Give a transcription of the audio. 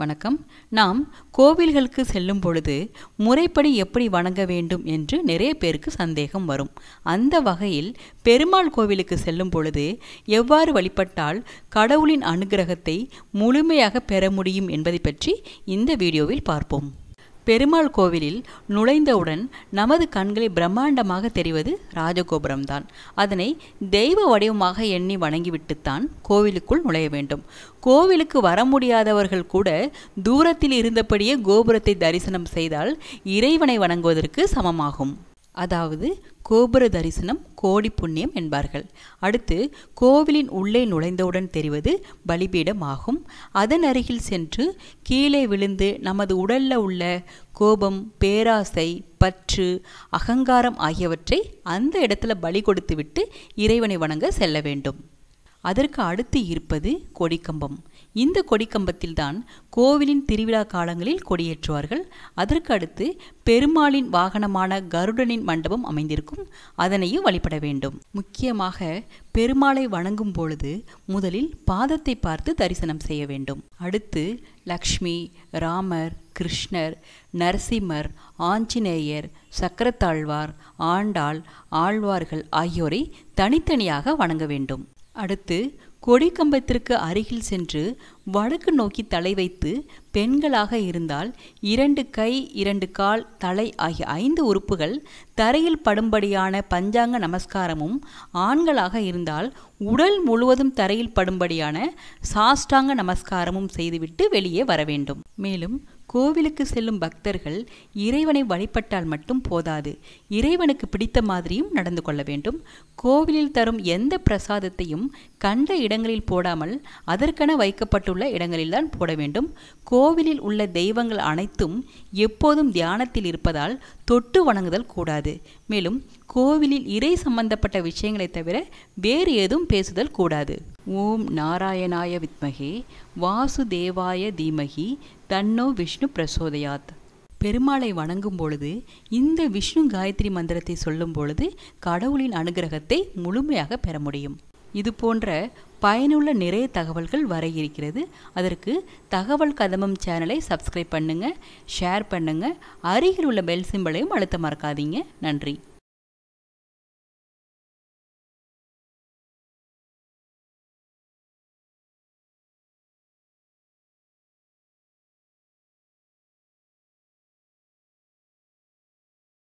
வணக்கம் நாம் கோவில்களுக்கு செல்லும் பொழுது முறைப்படி எப்படி வணங்க வேண்டும் என்று நிறைய பேருக்கு சந்தேகம் வரும் அந்த வகையில் பெருமாள் கோவிலுக்கு செல்லும் பொழுது எவ்வாறு வழிபட்டால் கடவுளின் அனுகிரகத்தை முழுமையாக பெற முடியும் என்பதை பற்றி இந்த வீடியோவில் பார்ப்போம் பெருமாள் கோவிலில் நுழைந்தவுடன் நமது கண்களை பிரம்மாண்டமாக தெரிவது ராஜகோபுரம்தான் அதனை தெய்வ வடிவமாக எண்ணி வணங்கிவிட்டுத்தான் கோவிலுக்குள் நுழைய வேண்டும் கோவிலுக்கு வர முடியாதவர்கள் கூட தூரத்தில் இருந்தபடியே கோபுரத்தை தரிசனம் செய்தால் இறைவனை வணங்குவதற்கு சமமாகும் அதாவது கோபுர தரிசனம் கோடி புண்ணியம் என்பார்கள் அடுத்து கோவிலின் உள்ளே நுழைந்தவுடன் தெரிவது பலிபீடம் ஆகும் அதன் அருகில் சென்று கீழே விழுந்து நமது உடல்ல உள்ள கோபம் பேராசை பற்று அகங்காரம் ஆகியவற்றை அந்த இடத்துல பலி கொடுத்துவிட்டு இறைவனை வணங்க செல்ல வேண்டும் அதற்கு அடுத்து இருப்பது கொடிக்கம்பம் இந்த கொடிக்கம்பத்தில்தான் கோவிலின் திருவிழா காலங்களில் கொடியேற்றுவார்கள் அதற்கு அடுத்து பெருமாளின் வாகனமான கருடனின் மண்டபம் அமைந்திருக்கும் அதனையும் வழிபட வேண்டும் முக்கியமாக பெருமாளை வணங்கும் பொழுது முதலில் பாதத்தை பார்த்து தரிசனம் செய்ய வேண்டும் அடுத்து லக்ஷ்மி ராமர் கிருஷ்ணர் நரசிம்மர் ஆஞ்சநேயர் சக்கரத்தாழ்வார் ஆண்டாள் ஆழ்வார்கள் ஆகியோரை தனித்தனியாக வணங்க வேண்டும் அடுத்து கொடிக்கம்பத்திற்கு அருகில் சென்று வடக்கு நோக்கி தலை வைத்து பெண்களாக இருந்தால் இரண்டு கை இரண்டு கால் தலை ஆகிய ஐந்து உறுப்புகள் தரையில் படும்படியான பஞ்சாங்க நமஸ்காரமும் ஆண்களாக இருந்தால் உடல் முழுவதும் தரையில் படும்படியான சாஷ்டாங்க நமஸ்காரமும் செய்துவிட்டு வெளியே வர வேண்டும் மேலும் கோவிலுக்கு செல்லும் பக்தர்கள் இறைவனை வழிபட்டால் மட்டும் போதாது இறைவனுக்கு பிடித்த மாதிரியும் நடந்து கொள்ள வேண்டும் கோவிலில் தரும் எந்த பிரசாதத்தையும் கண்ட இடங்களில் போடாமல் அதற்கென வைக்கப்பட்டுள்ள இடங்களில்தான் போட வேண்டும் கோவிலில் உள்ள தெய்வங்கள் அனைத்தும் எப்போதும் தியானத்தில் இருப்பதால் தொட்டு வணங்குதல் கூடாது மேலும் கோவிலில் இறை சம்பந்தப்பட்ட விஷயங்களை தவிர வேறு ஏதும் பேசுதல் கூடாது ஓம் நாராயணாய வித்மகே வாசுதேவாய தீமகி தன்னோ விஷ்ணு பிரசோதயாத் பெருமாளை வணங்கும் பொழுது இந்த விஷ்ணு காயத்ரி மந்திரத்தை சொல்லும் பொழுது கடவுளின் அனுகிரகத்தை முழுமையாக பெற முடியும் இது போன்ற பயனுள்ள நிறைய தகவல்கள் வர இருக்கிறது அதற்கு தகவல் கதமம் சேனலை சப்ஸ்கிரைப் பண்ணுங்கள் ஷேர் பண்ணுங்கள் அருகில் உள்ள பெல் சிம்பிளையும் அழுத்த மறக்காதீங்க நன்றி